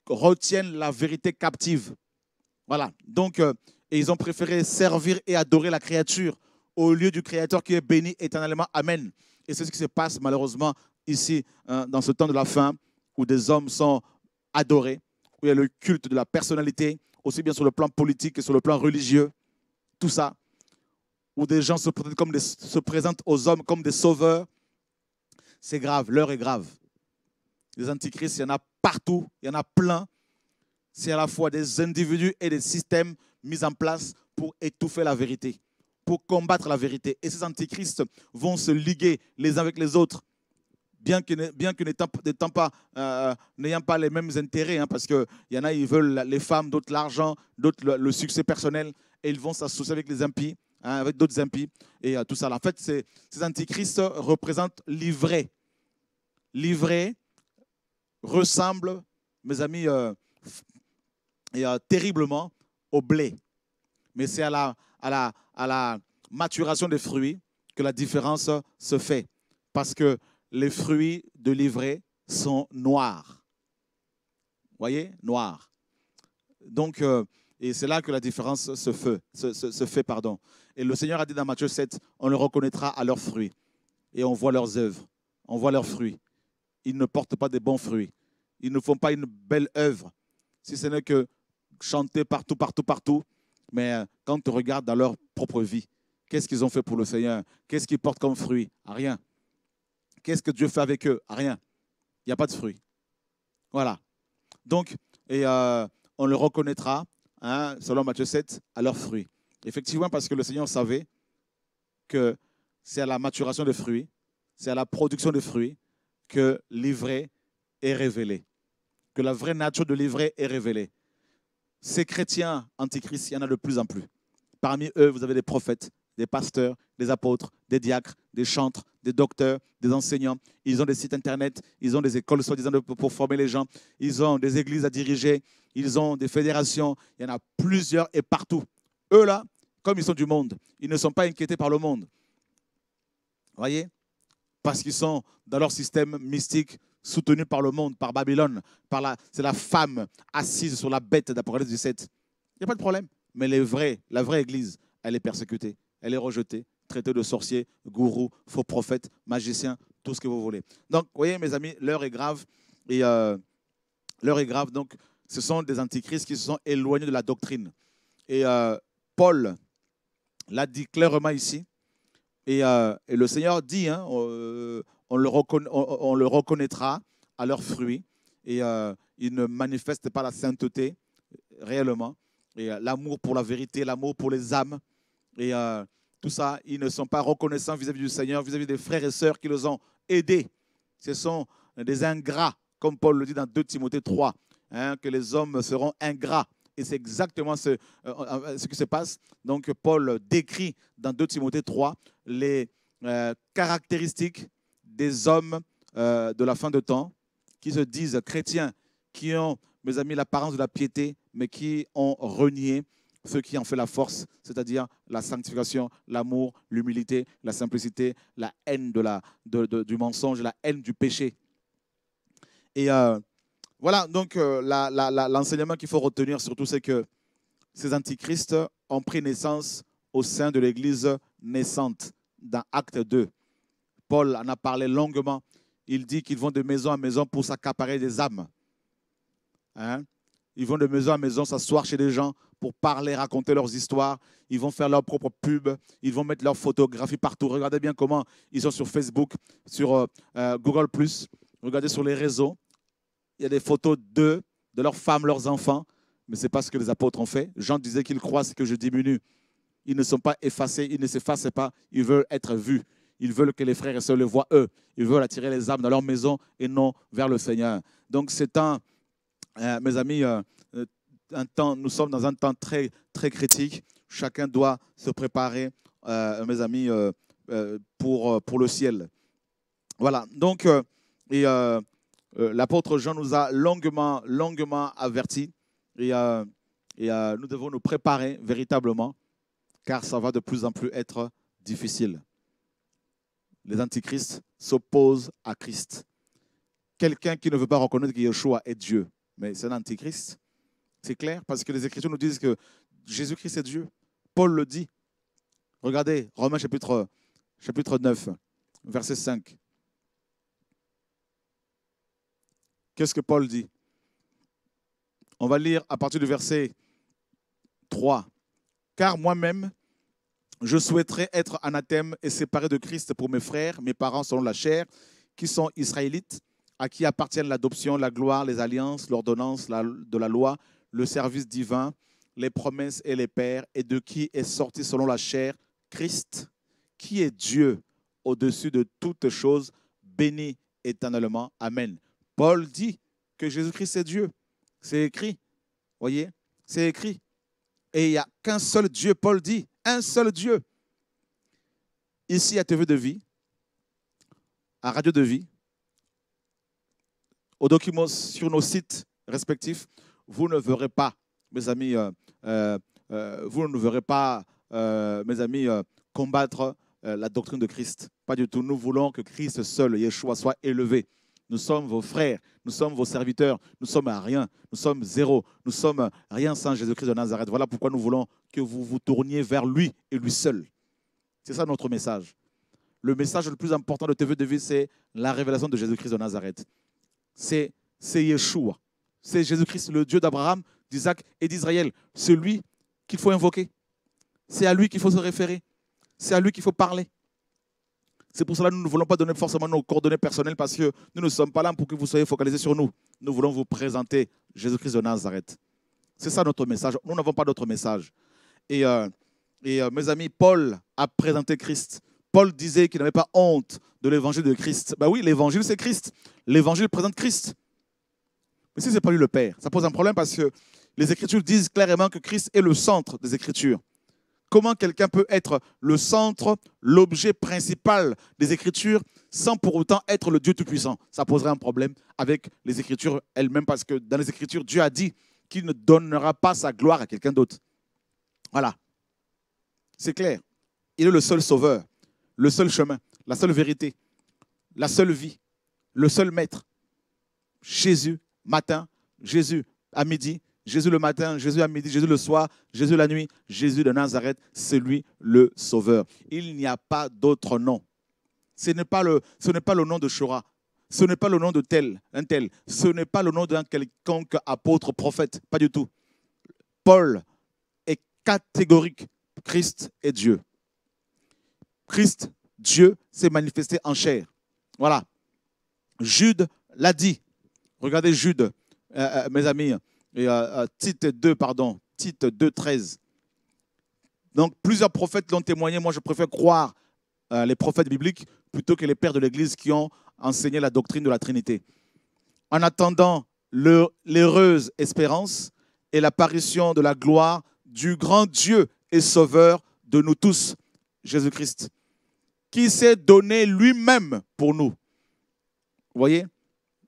retiennent la vérité captive. Voilà. Donc, euh, ils ont préféré servir et adorer la créature au lieu du Créateur qui est béni éternellement. Amen. Et c'est ce qui se passe malheureusement ici, hein, dans ce temps de la fin, où des hommes sont adorés, où il y a le culte de la personnalité, aussi bien sur le plan politique que sur le plan religieux, tout ça, où des gens se présentent, aux hommes comme des sauveurs, c'est grave, l'heure est grave. Les antichrists, il y en a partout, il y en a plein. C'est à la fois des individus et des systèmes mis en place pour étouffer la vérité, pour combattre la vérité. Et ces antichrists vont se liguer les uns avec les autres bien que, bien que n'ayant pas, euh, n'ayant pas les mêmes intérêts, hein, parce qu'il y en a, ils veulent les femmes, d'autres l'argent, d'autres le, succès personnel, et ils vont s'associer avec les impies, hein, avec d'autres impies, et euh, tout ça. En fait, ces, ces antichrists représentent l'ivraie. L'ivraie ressemble, mes amis, euh, et, terriblement au blé. Mais c'est à la, à, la, à la maturation des fruits que la différence se fait. Parce que les fruits de l'ivraie sont noirs. Voyez Noirs. Donc, euh, et c'est là que la différence se fait, pardon. Et le Seigneur a dit dans Matthieu 7, on le reconnaîtra à leurs fruits. Et on voit leurs œuvres, on voit leurs fruits. Ils ne portent pas de bons fruits. Ils ne font pas une belle œuvre, si ce n'est que chanter partout, partout, partout. Mais euh, quand on regarde dans leur propre vie, qu'est-ce qu'ils ont fait pour le Seigneur Qu'est-ce qu'ils portent comme fruit Rien. Qu'est-ce que Dieu fait avec eux Rien. Il n'y a pas de fruits. Voilà. Donc, et euh, on le reconnaîtra, hein, selon Matthieu 7, à leurs fruits. Effectivement, parce que le Seigneur savait que c'est à la maturation des fruits, c'est à la production des fruits que l'ivraie est révélée, que la vraie nature de l'ivraie est révélée. Ces chrétiens antichrist il y en a de plus en plus. Parmi eux, vous avez des prophètes, des pasteurs, des apôtres, des diacres, des chantres, des docteurs, des enseignants. Ils ont des sites internet, ils ont des écoles soi-disant pour former les gens, ils ont des églises à diriger, ils ont des fédérations. Il y en a plusieurs et partout. Eux là, comme ils sont du monde, ils ne sont pas inquiétés par le monde. Vous Voyez Parce qu'ils sont dans leur système mystique soutenu par le monde, par Babylone, par la, c'est la femme assise sur la bête d'Apocalypse 17. Il n'y a pas de problème. Mais la vraie Église, elle est persécutée, elle est rejetée, traité de sorcier, gourou, faux prophète, magicien, tout ce que vous voulez. Donc, vous voyez, mes amis, l'heure est grave. Et euh, l'heure est grave. Donc, ce sont des antichrists qui se sont éloignés de la doctrine. Et euh, Paul l'a dit clairement ici. Et, euh, le Seigneur dit, hein, on, le on, le reconnaîtra à leurs fruits. Et ils ne manifestent pas la sainteté réellement. Et l'amour pour la vérité, l'amour pour les âmes. Et tout ça, ils ne sont pas reconnaissants vis-à-vis du Seigneur, vis-à-vis des frères et sœurs qui les ont aidés. Ce sont des ingrats, comme Paul le dit dans 2 Timothée 3, hein, que les hommes seront ingrats. Et c'est exactement ce, euh, qui se passe. Donc Paul décrit dans 2 Timothée 3 les euh, caractéristiques des hommes euh, de la fin de temps qui se disent chrétiens, qui ont, mes amis, l'apparence de la piété, mais qui ont renié ceux qui en fait la force, c'est-à-dire la sanctification, l'amour, l'humilité, la simplicité, la haine de la, du mensonge, la haine du péché. Et euh, voilà, donc euh, l'enseignement qu'il faut retenir surtout, c'est que ces antichrists ont pris naissance au sein de l'Église naissante, dans Acte 2. Paul en a parlé longuement. Il dit qu'ils vont de maison en maison pour s'accaparer des âmes. Hein ils vont de maison à maison s'asseoir chez des gens pour parler, raconter leurs histoires. Ils vont faire leur propre pub. Ils vont mettre leurs photographies partout. Regardez bien comment ils sont sur Facebook, sur euh, euh, Google ⁇ Regardez sur les réseaux. Il y a des photos d'eux, de leurs femmes, leurs enfants. Mais ce n'est pas ce que les apôtres ont fait. Jean disait qu'ils croient ce que je diminue. Ils ne sont pas effacés, ils ne s'effacent pas. Ils veulent être vus. Ils veulent que les frères et sœurs les voient eux. Ils veulent attirer les âmes dans leur maison et non vers le Seigneur. Donc c'est un euh, mes amis, euh, euh, un temps, nous sommes dans un temps très, très critique. Chacun doit se préparer, mes amis, pour, pour le ciel. Voilà, donc, et, l'apôtre Jean nous a longuement, longuement avertis et, et nous devons nous préparer véritablement, car ça va de plus en plus être difficile. Les antichrists s'opposent à Christ. Quelqu'un qui ne veut pas reconnaître que Yeshua est Dieu, mais c'est un antichrist. C'est clair, parce que les Écritures nous disent que Jésus-Christ est Dieu. Paul le dit. Regardez, Romains chapitre, chapitre 9, verset 5. Qu'est-ce que Paul dit On va lire à partir du verset 3. Car moi-même, je souhaiterais être anathème et séparé de Christ pour mes frères, mes parents selon la chair, qui sont israélites, à qui appartiennent l'adoption, la gloire, les alliances, l'ordonnance de la loi, le service divin, les promesses et les pères, et de qui est sorti selon la chair Christ, qui est Dieu au-dessus de toutes choses, béni éternellement. Amen. Paul dit que Jésus-Christ est Dieu. C'est écrit. Voyez, c'est écrit. Et il n'y a qu'un seul Dieu, Paul dit, un seul Dieu. Ici à TV de vie, à Radio de vie, aux documents sur nos sites respectifs, vous ne verrez pas, mes amis, euh, euh, euh, vous ne verrez pas, mes amis, combattre la doctrine de Christ. Pas du tout. Nous voulons que Christ seul, Yeshua, soit élevé. Nous sommes vos frères, nous sommes vos serviteurs, nous sommes à rien, nous sommes zéro, nous sommes rien sans Jésus-Christ de Nazareth. Voilà pourquoi nous voulons que vous vous tourniez vers lui et lui seul. C'est ça notre message. Le message le plus important de TV de vie, c'est la révélation de Jésus-Christ de Nazareth c'est Yeshua. C'est Jésus-Christ, le Dieu d'Abraham, d'Isaac et d'Israël. C'est lui qu'il faut invoquer. C'est à lui qu'il faut se référer. C'est à lui qu'il faut parler. C'est pour cela que nous ne voulons pas donner forcément nos coordonnées personnelles parce que nous ne sommes pas là pour que vous soyez focalisés sur nous. Nous voulons vous présenter Jésus-Christ de Nazareth. C'est ça notre message. Nous n'avons pas d'autre message. Et, euh, et euh, mes amis, Paul a présenté Christ. Paul disait qu'il n'avait pas honte de l'évangile de Christ. Ben oui, l'évangile, c'est Christ. L'évangile présente Christ. Mais si ce n'est pas lui le Père, ça pose un problème parce que les Écritures disent clairement que Christ est le centre des Écritures. Comment quelqu'un peut être le centre, l'objet principal des Écritures sans pour autant être le Dieu Tout-Puissant Ça poserait un problème avec les Écritures elles-mêmes parce que dans les Écritures, Dieu a dit qu'il ne donnera pas sa gloire à quelqu'un d'autre. Voilà. C'est clair. Il est le seul sauveur le seul chemin, la seule vérité, la seule vie, le seul maître. Jésus, matin, Jésus à midi, Jésus le matin, Jésus à midi, Jésus le soir, Jésus la nuit, Jésus de Nazareth, c'est lui le Sauveur. Il n'y a pas d'autre nom. Ce n'est pas, pas le, nom de Shora, Ce n'est pas le nom de tel, un tel. Ce n'est pas le nom d'un quelconque apôtre, prophète. Pas du tout. Paul est catégorique. Christ est Dieu. Christ, Dieu, s'est manifesté en chair. Voilà. Jude l'a dit. Regardez Jude, euh, euh, mes amis, et, euh, Tite 2, pardon, Tite 2, 13. Donc plusieurs prophètes l'ont témoigné. Moi, je préfère croire les prophètes bibliques plutôt que les pères de l'Église qui ont enseigné la doctrine de la Trinité. En attendant l'heureuse espérance et l'apparition de la gloire du grand Dieu et Sauveur de nous tous, Jésus-Christ qui s'est donné lui-même pour nous. Vous voyez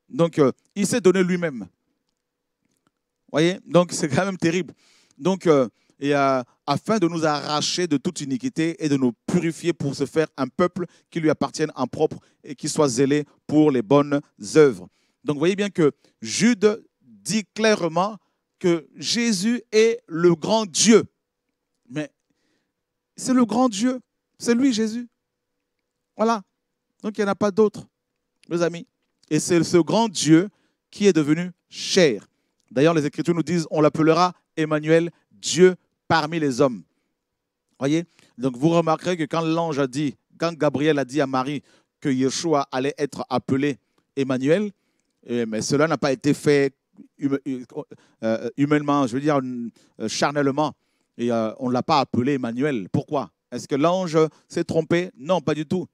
Donc, euh, il s'est donné lui-même. Vous voyez Donc, c'est quand même terrible. Donc, euh, et, euh, afin de nous arracher de toute iniquité et de nous purifier pour se faire un peuple qui lui appartienne en propre et qui soit zélé pour les bonnes œuvres. Donc, vous voyez bien que Jude dit clairement que Jésus est le grand Dieu. Mais c'est le grand Dieu. C'est lui, Jésus. Voilà. Donc il n'y en a pas d'autres, mes amis. Et c'est ce grand Dieu qui est devenu chair. D'ailleurs, les Écritures nous disent, on l'appellera Emmanuel, Dieu parmi les hommes. Voyez Donc vous remarquerez que quand l'ange a dit, quand Gabriel a dit à Marie que Yeshua allait être appelé Emmanuel, eh, mais cela n'a pas été fait euh, euh, humainement, je veux dire euh, charnellement. Et on ne l'a pas appelé Emmanuel. Pourquoi Est-ce que l'ange s'est trompé Non, pas du tout.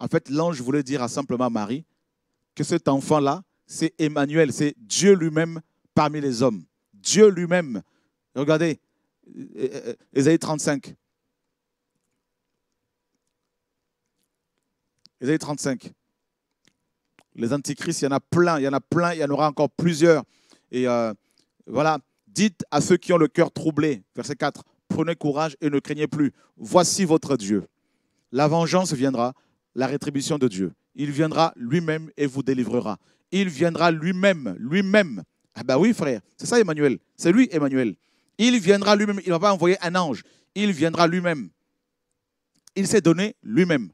En fait, l'ange voulait dire à simplement Marie que cet enfant-là, c'est Emmanuel, c'est Dieu lui-même parmi les hommes. Dieu lui-même. Regardez, euh, euh, Ésaïe 35. Ésaïe 35. Les antichrists, il y en a plein, il y en a plein, il y en aura encore plusieurs. Et euh, voilà, dites à ceux qui ont le cœur troublé, verset 4, prenez courage et ne craignez plus. Voici votre Dieu. La vengeance viendra, la rétribution de Dieu. Il viendra lui-même et vous délivrera. Il viendra lui-même, lui-même. Ah ben oui, frère, c'est ça Emmanuel. C'est lui, Emmanuel. Il viendra lui-même. Il ne va pas envoyer un ange. Il viendra lui-même. Il s'est donné lui-même.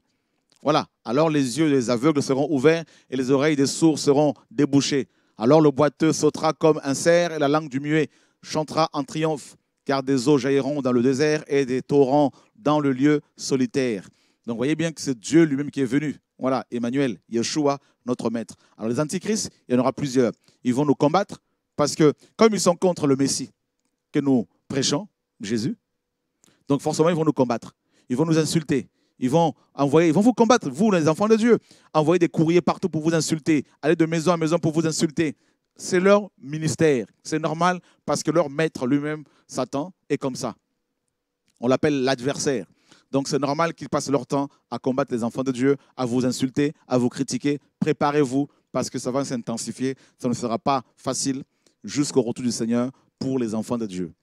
Voilà. Alors les yeux des aveugles seront ouverts et les oreilles des sourds seront débouchées. Alors le boiteux sautera comme un cerf et la langue du muet chantera en triomphe, car des eaux jailliront dans le désert et des torrents dans le lieu solitaire. Donc voyez bien que c'est Dieu lui-même qui est venu. Voilà, Emmanuel, Yeshua, notre maître. Alors les antichrists, il y en aura plusieurs. Ils vont nous combattre parce que comme ils sont contre le Messie que nous prêchons, Jésus, donc forcément ils vont nous combattre. Ils vont nous insulter. Ils vont envoyer, ils vont vous combattre, vous les enfants de Dieu. Envoyer des courriers partout pour vous insulter. Aller de maison à maison pour vous insulter. C'est leur ministère. C'est normal parce que leur maître lui-même, Satan, est comme ça. On l'appelle l'adversaire. Donc c'est normal qu'ils passent leur temps à combattre les enfants de Dieu, à vous insulter, à vous critiquer. Préparez-vous parce que ça va s'intensifier. Ça ne sera pas facile jusqu'au retour du Seigneur pour les enfants de Dieu.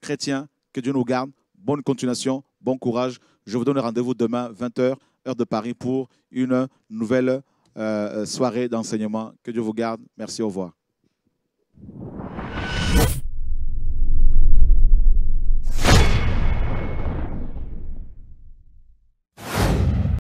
Chrétiens, que Dieu nous garde. Bonne continuation, bon courage. Je vous donne rendez-vous demain 20h, heure de Paris, pour une nouvelle euh, soirée d'enseignement. Que Dieu vous garde. Merci, au revoir.